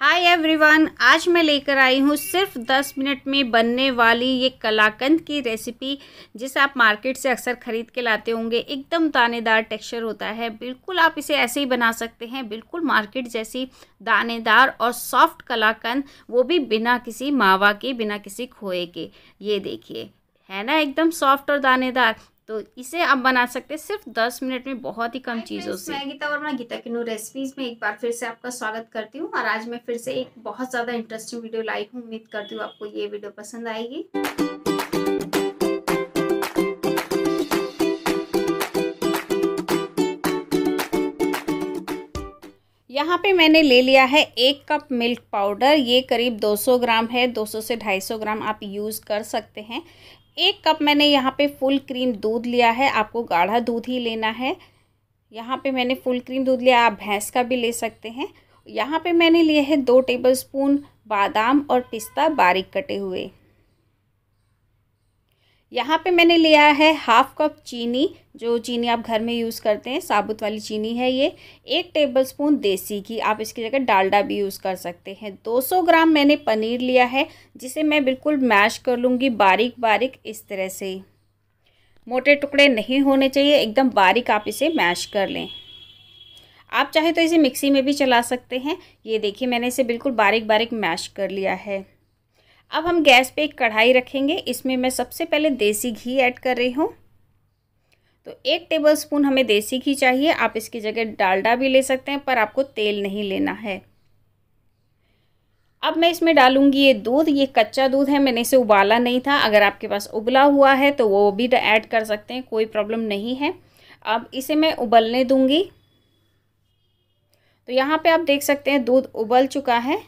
hi everyone आज मैं लेकर आई हूँ सिर्फ 10 मिनट में बनने वाली ये कलाकंद की रेसिपी जिसे आप मार्केट से अक्सर ख़रीद के लाते होंगे एकदम दानेदार टेक्सचर होता है बिल्कुल आप इसे ऐसे ही बना सकते हैं बिल्कुल मार्केट जैसी दानेदार और सॉफ्ट कलाकंद वो भी बिना किसी मावा के बिना किसी खोए के ये देखिए है ना एकदम सॉफ्ट और दानेदार तो इसे आप बना सकते हैं सिर्फ दस मिनट में बहुत ही कम चीज़ों से मैं गीता वर्मा गीता की किनू रेसिपीज़ में एक बार फिर से आपका स्वागत करती हूँ और आज मैं फिर से एक बहुत ज़्यादा इंटरेस्टिंग वीडियो लाई हूँ उम्मीद करती हूँ आपको ये वीडियो पसंद आएगी यहाँ पे मैंने ले लिया है एक कप मिल्क पाउडर ये करीब 200 ग्राम है 200 से 250 ग्राम आप यूज़ कर सकते हैं एक कप मैंने यहाँ पे फुल क्रीम दूध लिया है आपको गाढ़ा दूध ही लेना है यहाँ पे मैंने फुल क्रीम दूध लिया आप भैंस का भी ले सकते हैं यहाँ पे मैंने लिए है दो टेबलस्पून बादाम और पिस्ता बारीक कटे हुए यहाँ पे मैंने लिया है हाफ़ कप चीनी जो चीनी आप घर में यूज़ करते हैं साबुत वाली चीनी है ये एक टेबलस्पून देसी घी आप इसकी जगह डालडा भी यूज़ कर सकते हैं 200 ग्राम मैंने पनीर लिया है जिसे मैं बिल्कुल मैश कर लूँगी बारीक बारीक इस तरह से मोटे टुकड़े नहीं होने चाहिए एकदम बारीक आप इसे मैश कर लें आप चाहे तो इसे मिक्सी में भी चला सकते हैं ये देखिए मैंने इसे बिल्कुल बारीक बारीक मैश कर लिया है अब हम गैस पे एक कढ़ाई रखेंगे इसमें मैं सबसे पहले देसी घी ऐड कर रही हूँ तो एक टेबल स्पून हमें देसी घी चाहिए आप इसकी जगह डालडा भी ले सकते हैं पर आपको तेल नहीं लेना है अब मैं इसमें डालूंगी ये दूध ये कच्चा दूध है मैंने इसे उबाला नहीं था अगर आपके पास उबला हुआ है तो वो भी ऐड कर सकते हैं कोई प्रॉब्लम नहीं है अब इसे मैं उबलने दूंगी तो यहाँ पे आप देख सकते हैं दूध उबल चुका है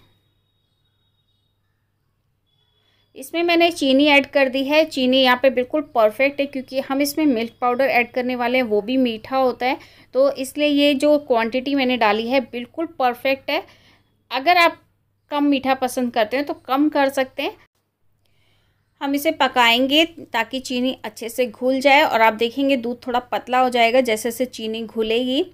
इसमें मैंने चीनी ऐड कर दी है चीनी यहाँ पे बिल्कुल परफेक्ट है क्योंकि हम इसमें मिल्क पाउडर ऐड करने वाले हैं वो भी मीठा होता है तो इसलिए ये जो क्वांटिटी मैंने डाली है बिल्कुल परफेक्ट है अगर आप कम मीठा पसंद करते हैं तो कम कर सकते हैं हम इसे पकाएंगे ताकि चीनी अच्छे से घुल जाए और आप देखेंगे दूध थोड़ा पतला हो जाएगा जैसे जैसे चीनी घुलेगी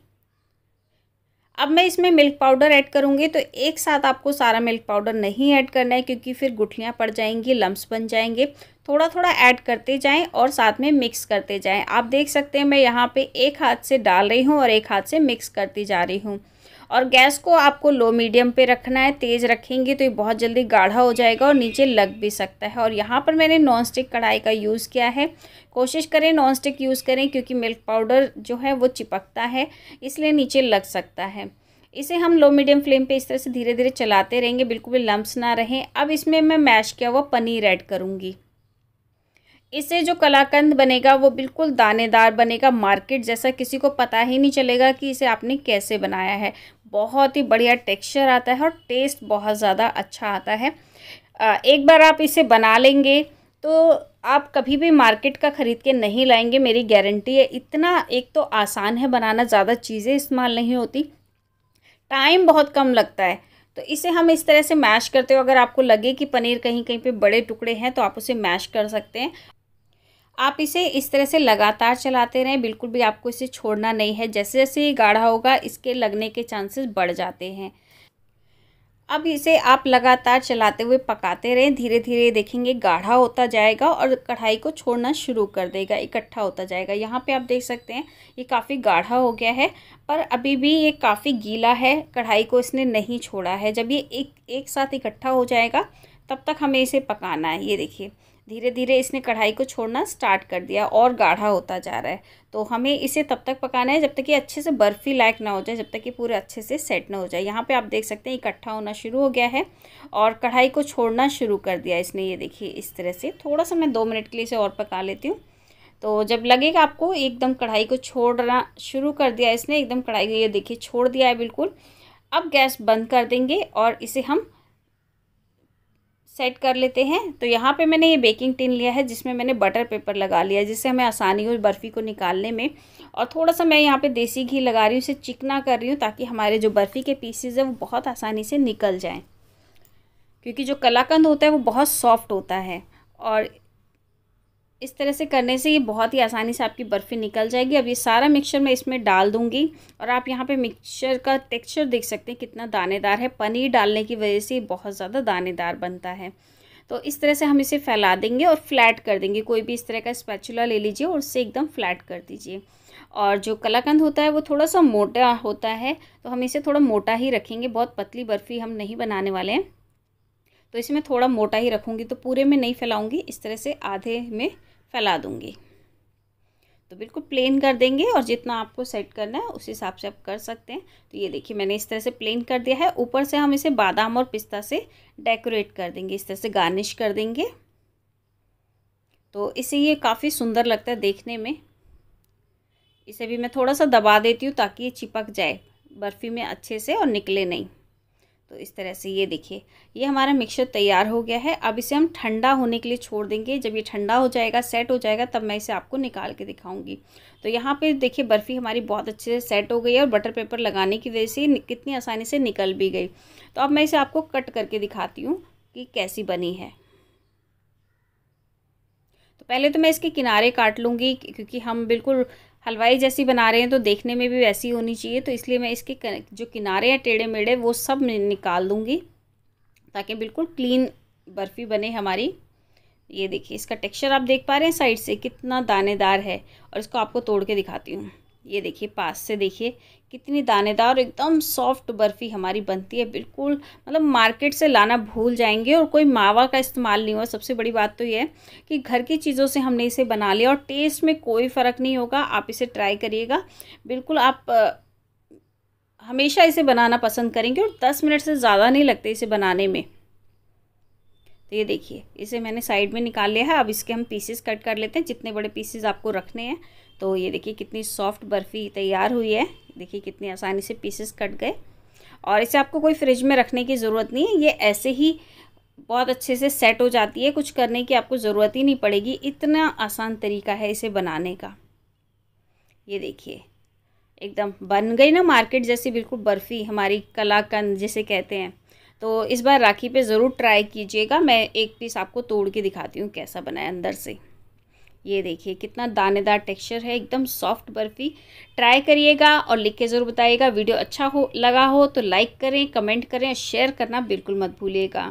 अब मैं इसमें मिल्क पाउडर ऐड करूँगी तो एक साथ आपको सारा मिल्क पाउडर नहीं ऐड करना है क्योंकि फिर गुठलियाँ पड़ जाएंगी लम्ब बन जाएंगे थोड़ा थोड़ा ऐड करते जाएं और साथ में मिक्स करते जाएं आप देख सकते हैं मैं यहाँ पे एक हाथ से डाल रही हूँ और एक हाथ से मिक्स करती जा रही हूँ और गैस को आपको लो मीडियम पे रखना है तेज़ रखेंगे तो ये बहुत जल्दी गाढ़ा हो जाएगा और नीचे लग भी सकता है और यहाँ पर मैंने नॉन स्टिक कढ़ाई का यूज़ किया है कोशिश करें नॉन स्टिक यूज़ करें क्योंकि मिल्क पाउडर जो है वो चिपकता है इसलिए नीचे लग सकता है इसे हम लो मीडियम फ्लेम पे इस तरह से धीरे धीरे चलाते रहेंगे बिल्कुल भी लम्ब ना रहें अब इसमें मैं मैश किया हुआ पनीर ऐड करूँगी इससे जो कलाकंद बनेगा वो बिल्कुल दानेदार बनेगा मार्केट जैसा किसी को पता ही नहीं चलेगा कि इसे आपने कैसे बनाया है बहुत ही बढ़िया टेक्सचर आता है और टेस्ट बहुत ज़्यादा अच्छा आता है एक बार आप इसे बना लेंगे तो आप कभी भी मार्केट का ख़रीद के नहीं लाएंगे मेरी गारंटी है इतना एक तो आसान है बनाना ज़्यादा चीज़ें इस्तेमाल नहीं होती टाइम बहुत कम लगता है तो इसे हम इस तरह से मैश करते हो अगर आपको लगे कि पनीर कहीं कहीं पे बड़े टुकड़े हैं तो आप उसे मैश कर सकते हैं आप इसे इस तरह से लगातार चलाते रहें बिल्कुल भी आपको इसे छोड़ना नहीं है जैसे जैसे ये गाढ़ा होगा इसके लगने के चांसेस बढ़ जाते हैं अब इसे आप लगातार चलाते हुए पकाते रहें धीरे धीरे देखेंगे गाढ़ा होता जाएगा और कढ़ाई को छोड़ना शुरू कर देगा इकट्ठा होता जाएगा यहाँ पे आप देख सकते हैं ये काफ़ी गाढ़ा हो गया है पर अभी भी ये काफ़ी गीला है कढ़ाई को इसने नहीं छोड़ा है जब ये एक एक साथ इकट्ठा हो जाएगा तब तक हमें इसे पकाना है ये देखिए धीरे धीरे इसने कढ़ाई को छोड़ना स्टार्ट कर दिया और गाढ़ा होता जा रहा है तो हमें इसे तब तक पकाना है जब तक कि अच्छे से बर्फ़ी लायक ना हो जाए जब तक कि पूरे अच्छे से सेट ना हो जाए यहाँ पे आप देख सकते हैं इकट्ठा होना शुरू हो गया है और कढ़ाई को छोड़ना शुरू कर दिया इसने ये देखिए इस तरह से थोड़ा सा मैं दो मिनट के लिए इसे और पका लेती हूँ तो जब लगेगा आपको एकदम कढ़ाई को छोड़ना शुरू कर दिया इसने एकदम कढ़ाई को ये देखिए छोड़ दिया है बिल्कुल अब गैस बंद कर देंगे और इसे हम सेट कर लेते हैं तो यहाँ पे मैंने ये बेकिंग टिन लिया है जिसमें मैंने बटर पेपर लगा लिया है जिससे हमें आसानी हो बर्फ़ी को निकालने में और थोड़ा सा मैं यहाँ पे देसी घी लगा रही हूँ इसे चिकना कर रही हूँ ताकि हमारे जो बर्फ़ी के पीसेज हैं वो बहुत आसानी से निकल जाएँ क्योंकि जो कलाकंद होता है वो बहुत सॉफ्ट होता है और इस तरह से करने से ये बहुत ही आसानी से आपकी बर्फ़ी निकल जाएगी अब ये सारा मिक्सचर मैं इसमें डाल दूंगी और आप यहाँ पे मिक्सचर का टेक्सचर देख सकते हैं कितना दानेदार है पनीर डालने की वजह से बहुत ज़्यादा दानेदार बनता है तो इस तरह से हम इसे फैला देंगे और फ्लैट कर देंगे कोई भी इस तरह का स्पैचुला ले लीजिए और उससे एकदम फ्लैट कर दीजिए और जो कलाकंद होता है वो थोड़ा सा मोटा होता है तो हम इसे थोड़ा मोटा ही रखेंगे बहुत पतली बर्फ़ी हम नहीं बनाने वाले हैं तो इसे मैं थोड़ा मोटा ही रखूँगी तो पूरे में नहीं फैलाऊँगी इस तरह से आधे में फैला दूँगी तो बिल्कुल प्लेन कर देंगे और जितना आपको सेट करना है उस हिसाब से आप कर सकते हैं तो ये देखिए मैंने इस तरह से प्लेन कर दिया है ऊपर से हम इसे बादाम और पिस्ता से डेकोरेट कर देंगे इस तरह से गार्निश कर देंगे तो इसे ये काफ़ी सुंदर लगता है देखने में इसे भी मैं थोड़ा सा दबा देती हूँ ताकि ये चिपक जाए बर्फ़ी में अच्छे से और निकले नहीं तो इस तरह से ये देखिए ये हमारा मिक्सचर तैयार हो गया है अब इसे हम ठंडा होने के लिए छोड़ देंगे जब ये ठंडा हो जाएगा सेट हो जाएगा तब मैं इसे आपको निकाल के दिखाऊंगी तो यहाँ पे देखिए बर्फ़ी हमारी बहुत अच्छे से सेट हो गई है और बटर पेपर लगाने की वजह से कितनी आसानी से निकल भी गई तो अब मैं इसे आपको कट करके दिखाती हूँ कि कैसी बनी है तो पहले तो मैं इसके किनारे काट लूँगी क्योंकि हम बिल्कुल हलवाई जैसी बना रहे हैं तो देखने में भी वैसी होनी चाहिए तो इसलिए मैं इसके जो किनारे हैं टेढ़े मेढ़े वो सब निकाल दूँगी ताकि बिल्कुल क्लीन बर्फ़ी बने हमारी ये देखिए इसका टेक्सचर आप देख पा रहे हैं साइड से कितना दानेदार है और इसको आपको तोड़ के दिखाती हूँ ये देखिए पास से देखिए कितनी दानेदार एकदम सॉफ्ट बर्फ़ी हमारी बनती है बिल्कुल मतलब मार्केट से लाना भूल जाएंगे और कोई मावा का इस्तेमाल नहीं हुआ सबसे बड़ी बात तो ये है कि घर की चीज़ों से हमने इसे बना लिया और टेस्ट में कोई फ़र्क नहीं होगा आप इसे ट्राई करिएगा बिल्कुल आप हमेशा इसे बनाना पसंद करेंगे और दस मिनट से ज़्यादा नहीं लगते इसे बनाने में तो ये देखिए इसे मैंने साइड में निकाल लिया है अब इसके हम पीसेस कट कर लेते हैं जितने बड़े पीसेस आपको रखने हैं तो ये देखिए कितनी सॉफ्ट बर्फ़ी तैयार हुई है देखिए कितनी आसानी से पीसेस कट गए और इसे आपको कोई फ्रिज में रखने की ज़रूरत नहीं है ये ऐसे ही बहुत अच्छे से सेट हो जाती है कुछ करने की आपको ज़रूरत ही नहीं पड़ेगी इतना आसान तरीका है इसे बनाने का ये देखिए एकदम बन गई ना मार्केट जैसी बिल्कुल बर्फ़ी हमारी कलाकंद जिसे कहते हैं तो इस बार राखी पे ज़रूर ट्राई कीजिएगा मैं एक पीस आपको तोड़ के दिखाती हूँ कैसा बनाए अंदर से ये देखिए कितना दानेदार टेक्सचर है एकदम सॉफ्ट बर्फ़ी ट्राई करिएगा और लिख के ज़रूर बताइएगा वीडियो अच्छा हो लगा हो तो लाइक करें कमेंट करें शेयर करना बिल्कुल मत भूलिएगा